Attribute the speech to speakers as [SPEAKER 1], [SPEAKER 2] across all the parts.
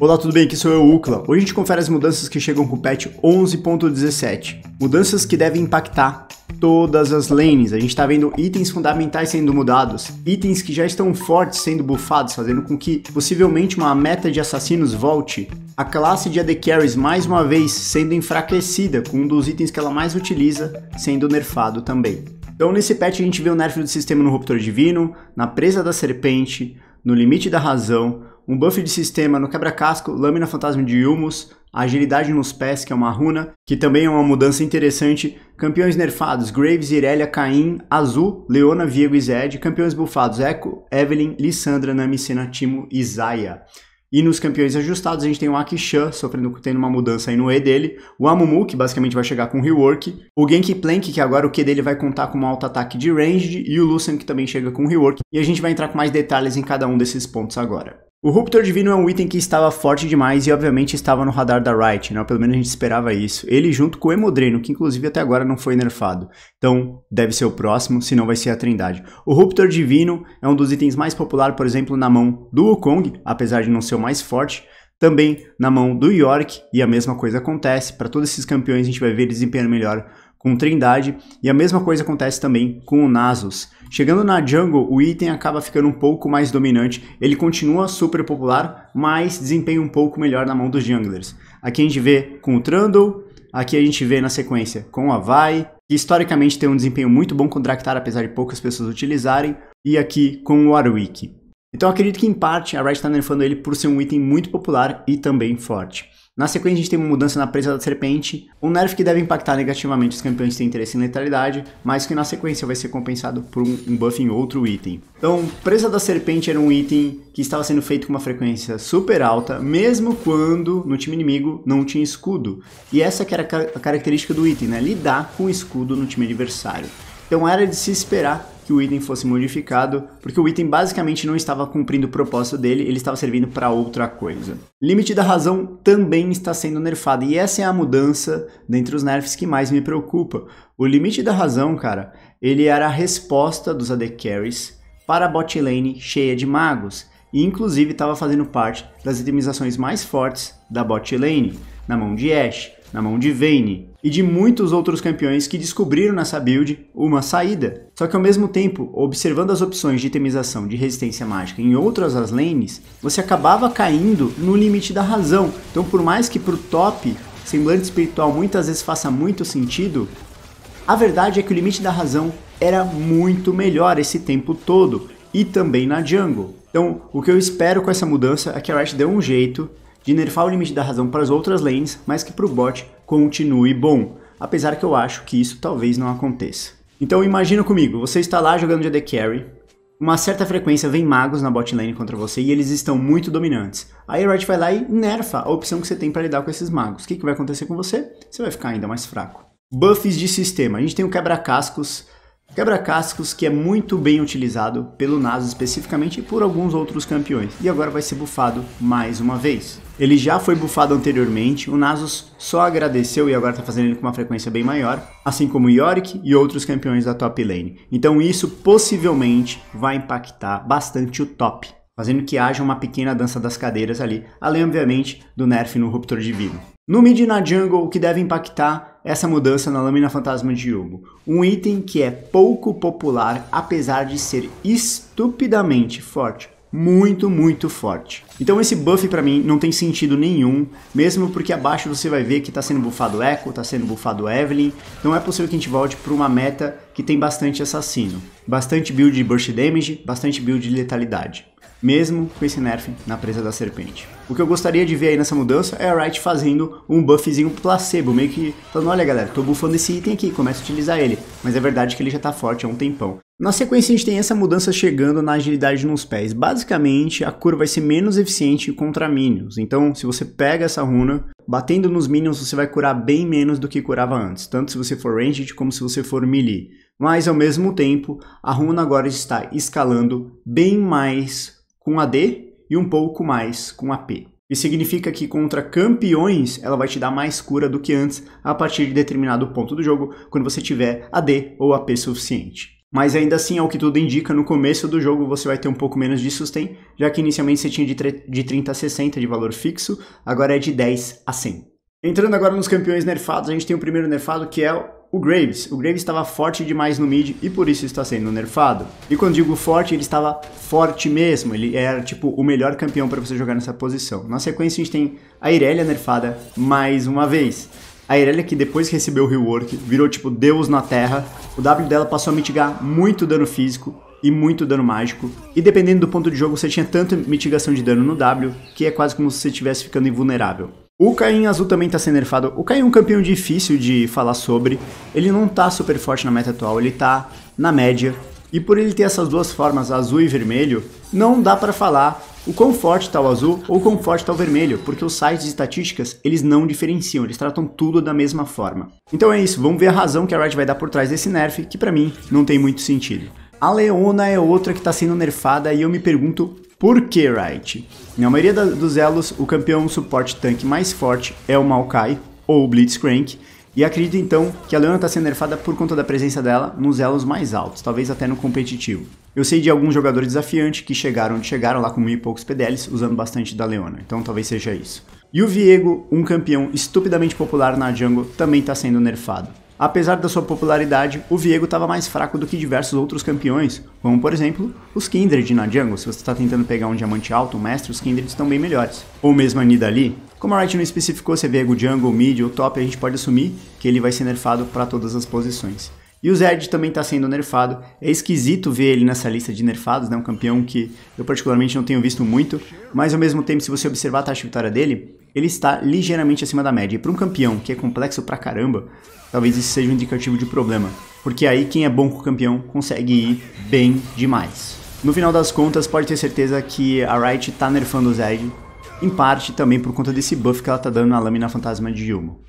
[SPEAKER 1] Olá, tudo bem? Aqui sou eu, Ucla. Hoje a gente confere as mudanças que chegam com o patch 11.17. Mudanças que devem impactar todas as lanes. A gente está vendo itens fundamentais sendo mudados, itens que já estão fortes sendo bufados, fazendo com que possivelmente uma meta de assassinos volte. A classe de AD Carries mais uma vez sendo enfraquecida, com um dos itens que ela mais utiliza sendo nerfado também. Então nesse patch a gente vê o nerf do sistema no Ruptor Divino, na Presa da Serpente, no Limite da Razão, um buff de sistema no quebra-casco, lâmina fantasma de Yumus, agilidade nos pés, que é uma runa, que também é uma mudança interessante, campeões nerfados, Graves, Irelia, Caim, Azul, Leona, Viego e Zed, campeões bufados, Echo, Evelyn, Lissandra, Namicena, Timo e Zaya. E nos campeões ajustados a gente tem o Akishan, sofrendo, tendo uma mudança aí no E dele, o Amumu, que basicamente vai chegar com rework, o Genki Plank, que agora o Q dele vai contar com um alto ataque de ranged, e o Lucian, que também chega com rework, e a gente vai entrar com mais detalhes em cada um desses pontos agora. O Ruptor Divino é um item que estava forte demais e obviamente estava no radar da Riot, né? pelo menos a gente esperava isso. Ele junto com o Hemodreno, que inclusive até agora não foi nerfado. Então, deve ser o próximo, senão vai ser a Trindade. O Ruptor Divino é um dos itens mais populares, por exemplo, na mão do Wukong, apesar de não ser o mais forte, também na mão do York, e a mesma coisa acontece, para todos esses campeões a gente vai ver desempenhar melhor com Trindade, e a mesma coisa acontece também com o Nasus. Chegando na Jungle, o item acaba ficando um pouco mais dominante, ele continua super popular, mas desempenha um pouco melhor na mão dos junglers. Aqui a gente vê com o Trundle, aqui a gente vê na sequência com a Vai, que historicamente tem um desempenho muito bom com Draktar, apesar de poucas pessoas utilizarem, e aqui com o Warwick. Então acredito que em parte a Riot está nerfando ele por ser um item muito popular e também forte. Na sequência, a gente tem uma mudança na presa da serpente, um nerf que deve impactar negativamente os campeões que têm interesse em letalidade, mas que na sequência vai ser compensado por um buff em outro item. Então, presa da serpente era um item que estava sendo feito com uma frequência super alta, mesmo quando no time inimigo não tinha escudo. E essa que era a característica do item, né? Lidar com escudo no time adversário. Então era de se esperar que o item fosse modificado, porque o item basicamente não estava cumprindo o propósito dele, ele estava servindo para outra coisa. Limite da razão também está sendo nerfado, e essa é a mudança dentre os nerfs que mais me preocupa. O limite da razão, cara, ele era a resposta dos AD Carries para a bot lane cheia de magos, e inclusive estava fazendo parte das itemizações mais fortes da bot lane, na mão de Ashe na mão de Vayne, e de muitos outros campeões que descobriram nessa build uma saída. Só que ao mesmo tempo, observando as opções de itemização de resistência mágica em outras as lanes, você acabava caindo no limite da razão. Então por mais que pro top, semblante espiritual muitas vezes faça muito sentido, a verdade é que o limite da razão era muito melhor esse tempo todo, e também na jungle. Então, o que eu espero com essa mudança é que a Riot dê um jeito de nerfar o limite da razão para as outras lanes, mas que para o bot continue bom, apesar que eu acho que isso talvez não aconteça. Então imagina comigo, você está lá jogando de AD Carry, uma certa frequência vem magos na bot lane contra você e eles estão muito dominantes. Aí a Riot vai lá e nerfa a opção que você tem para lidar com esses magos. O que, que vai acontecer com você? Você vai ficar ainda mais fraco. Buffs de sistema. A gente tem o quebra-cascos, Quebra-cascos que é muito bem utilizado pelo Nasus especificamente e por alguns outros campeões, e agora vai ser bufado mais uma vez. Ele já foi bufado anteriormente, o Nasus só agradeceu e agora está fazendo ele com uma frequência bem maior, assim como Yorick e outros campeões da top lane. Então isso possivelmente vai impactar bastante o top, fazendo que haja uma pequena dança das cadeiras ali, além obviamente do nerf no Ruptor Divino. No Mid na Jungle, o que deve impactar essa mudança na Lâmina Fantasma de Yugo? Um item que é pouco popular, apesar de ser estupidamente forte. Muito, muito forte. Então esse buff pra mim não tem sentido nenhum, mesmo porque abaixo você vai ver que tá sendo bufado Echo, tá sendo bufado Evelyn, não é possível que a gente volte pra uma meta que tem bastante assassino, bastante build de burst damage, bastante build de letalidade mesmo com esse nerf na presa da serpente. O que eu gostaria de ver aí nessa mudança é a Wright fazendo um buffzinho placebo, meio que falando, olha galera, tô bufando esse item aqui, começa a utilizar ele, mas é verdade que ele já tá forte há um tempão. Na sequência a gente tem essa mudança chegando na agilidade nos pés. Basicamente, a cura vai ser menos eficiente contra minions. Então, se você pega essa runa, batendo nos minions você vai curar bem menos do que curava antes, tanto se você for ranged como se você for melee. Mas ao mesmo tempo, a runa agora está escalando bem mais com AD e um pouco mais com AP. Isso significa que contra campeões ela vai te dar mais cura do que antes a partir de determinado ponto do jogo, quando você tiver AD ou AP suficiente. Mas ainda assim, ao que tudo indica, no começo do jogo você vai ter um pouco menos de sustain, já que inicialmente você tinha de, de 30 a 60 de valor fixo, agora é de 10 a 100. Entrando agora nos campeões nerfados, a gente tem o primeiro nerfado que é o Graves, o Graves estava forte demais no mid e por isso está sendo nerfado. E quando digo forte, ele estava forte mesmo, ele era tipo o melhor campeão para você jogar nessa posição. Na sequência a gente tem a Irelia nerfada mais uma vez. A Irelia que depois que recebeu o rework, virou tipo deus na terra, o W dela passou a mitigar muito dano físico e muito dano mágico. E dependendo do ponto de jogo, você tinha tanta mitigação de dano no W, que é quase como se você estivesse ficando invulnerável. O Caim azul também está sendo nerfado. O Caim é um campeão difícil de falar sobre. Ele não está super forte na meta atual, ele está na média. E por ele ter essas duas formas, azul e vermelho, não dá para falar o quão forte está o azul ou o quão forte está o vermelho, porque os sites de estatísticas, eles não diferenciam, eles tratam tudo da mesma forma. Então é isso, vamos ver a razão que a Riot vai dar por trás desse nerf, que para mim não tem muito sentido. A Leona é outra que está sendo nerfada e eu me pergunto por que, Wright? Na maioria da, dos elos, o campeão suporte tanque mais forte é o Maokai ou o Blitzcrank, e acredito então que a Leona está sendo nerfada por conta da presença dela nos elos mais altos, talvez até no competitivo. Eu sei de alguns jogadores desafiantes que chegaram chegaram lá com mil e poucos PDLs usando bastante da Leona, então talvez seja isso. E o Viego, um campeão estupidamente popular na jungle, também está sendo nerfado. Apesar da sua popularidade, o Viego estava mais fraco do que diversos outros campeões, como por exemplo, os Kindred na jungle, se você está tentando pegar um diamante alto, um mestre, os Kindred estão bem melhores. Ou mesmo a Nidalee. Como a Riot não especificou se é Viego jungle, mid ou top, a gente pode assumir que ele vai ser nerfado para todas as posições. E o Zed também está sendo nerfado. É esquisito ver ele nessa lista de nerfados, né? Um campeão que eu particularmente não tenho visto muito. Mas ao mesmo tempo, se você observar a taxa de vitória dele, ele está ligeiramente acima da média. E para um campeão que é complexo pra caramba, talvez isso seja um indicativo de problema. Porque aí quem é bom com o campeão consegue ir bem demais. No final das contas, pode ter certeza que a Riot está nerfando o Zed. Em parte também por conta desse buff que ela está dando na lâmina fantasma de Yumo.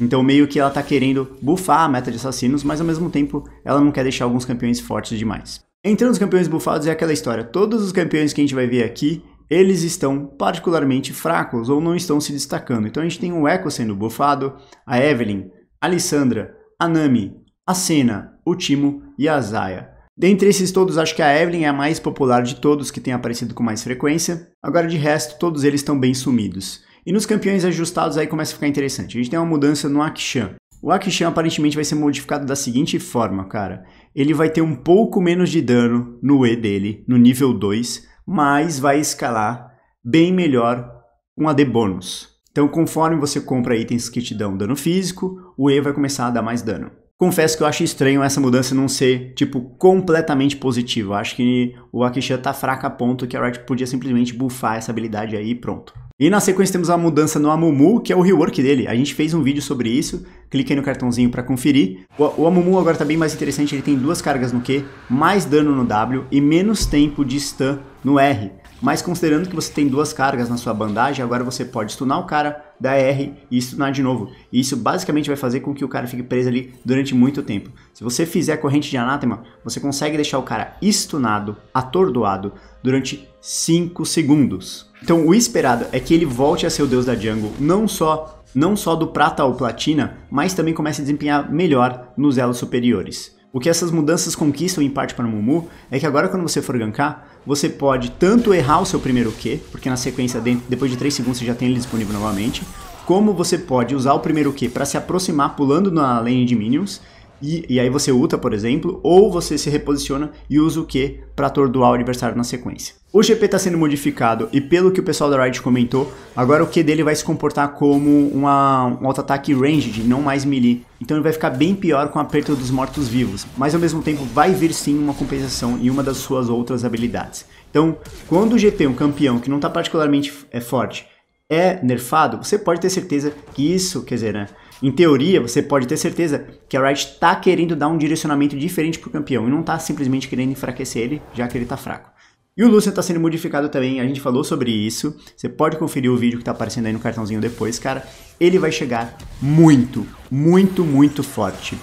[SPEAKER 1] Então meio que ela tá querendo bufar a meta de assassinos, mas ao mesmo tempo ela não quer deixar alguns campeões fortes demais. Entrando nos campeões bufados é aquela história, todos os campeões que a gente vai ver aqui, eles estão particularmente fracos ou não estão se destacando. Então a gente tem o Echo sendo bufado, a Evelyn, a Alessandra, a Nami, a Senna, o Timo e a Zaya. Dentre esses todos, acho que a Evelyn é a mais popular de todos que tem aparecido com mais frequência. Agora, de resto, todos eles estão bem sumidos. E nos campeões ajustados aí começa a ficar interessante. A gente tem uma mudança no Akishan. O Akishan aparentemente vai ser modificado da seguinte forma, cara. Ele vai ter um pouco menos de dano no E dele, no nível 2, mas vai escalar bem melhor com AD bônus. Então, conforme você compra itens que te dão dano físico, o E vai começar a dar mais dano. Confesso que eu acho estranho essa mudança não ser, tipo, completamente positiva. acho que o Akishan tá fraco a ponto que a Riot podia simplesmente buffar essa habilidade aí e pronto. E na sequência temos a mudança no Amumu, que é o rework dele. A gente fez um vídeo sobre isso, clique aí no cartãozinho para conferir. O, o Amumu agora está bem mais interessante, ele tem duas cargas no Q, mais dano no W e menos tempo de stun no R. Mas considerando que você tem duas cargas na sua bandagem, agora você pode stunar o cara, da R e estunar de novo. E isso basicamente vai fazer com que o cara fique preso ali durante muito tempo. Se você fizer a corrente de anátema, você consegue deixar o cara estunado, atordoado, durante 5 segundos. Então o esperado é que ele volte a ser o deus da jungle, não só não só do prata ao platina, mas também comece a desempenhar melhor nos elos superiores. O que essas mudanças conquistam em parte para Mumu é que agora quando você for gankar, você pode tanto errar o seu primeiro Q, porque na sequência, depois de 3 segundos, você já tem ele disponível novamente, como você pode usar o primeiro Q para se aproximar pulando na lane de minions e, e aí você ulta, por exemplo, ou você se reposiciona e usa o Q para atordoar o adversário na sequência. O GP está sendo modificado e pelo que o pessoal da Riot comentou, agora o Q dele vai se comportar como uma, um auto-ataque ranged, não mais melee. Então ele vai ficar bem pior com o aperto dos mortos-vivos, mas ao mesmo tempo vai vir sim uma compensação em uma das suas outras habilidades. Então, quando o GP, um campeão que não está particularmente é, forte, é nerfado, você pode ter certeza que isso, quer dizer, né, em teoria, você pode ter certeza que a Riot está querendo dar um direcionamento diferente para o campeão e não está simplesmente querendo enfraquecer ele, já que ele está fraco. E o Lucian está sendo modificado também, a gente falou sobre isso. Você pode conferir o vídeo que está aparecendo aí no cartãozinho depois, cara. Ele vai chegar muito, muito, muito forte.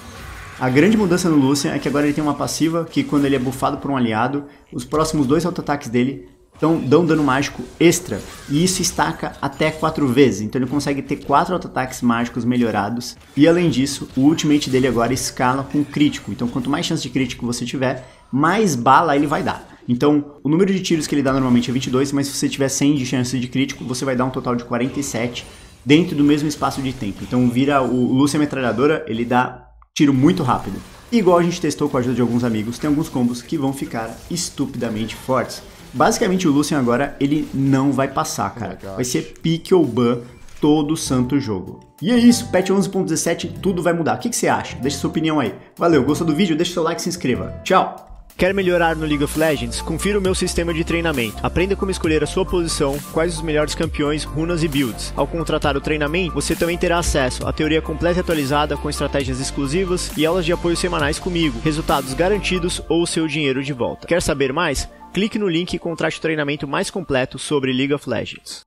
[SPEAKER 1] A grande mudança no Lucian é que agora ele tem uma passiva que quando ele é bufado por um aliado, os próximos dois auto-ataques dele então dão dano mágico extra e isso estaca até 4 vezes, então ele consegue ter 4 auto-ataques mágicos melhorados e além disso o ultimate dele agora escala com crítico, então quanto mais chance de crítico você tiver, mais bala ele vai dar. Então, o número de tiros que ele dá normalmente é 22, mas se você tiver 100 de chance de crítico, você vai dar um total de 47 dentro do mesmo espaço de tempo. Então, vira o Lúcia é Metralhadora, ele dá tiro muito rápido. Igual a gente testou com a ajuda de alguns amigos, tem alguns combos que vão ficar estupidamente fortes. Basicamente, o Lucian agora, ele não vai passar, cara. Oh vai ser pique ou ban todo santo jogo. E é isso, patch 11.17, tudo vai mudar. O que, que você acha? Deixa sua opinião aí. Valeu, gostou do vídeo? Deixa seu like e se inscreva. Tchau! Quer melhorar no League of Legends? Confira o meu sistema de treinamento. Aprenda como escolher a sua posição, quais os melhores campeões, runas e builds. Ao contratar o treinamento, você também terá acesso à teoria completa e atualizada com estratégias exclusivas e aulas de apoio semanais comigo, resultados garantidos ou seu dinheiro de volta. Quer saber mais? Clique no link e contrate o treinamento mais completo sobre League of Legends.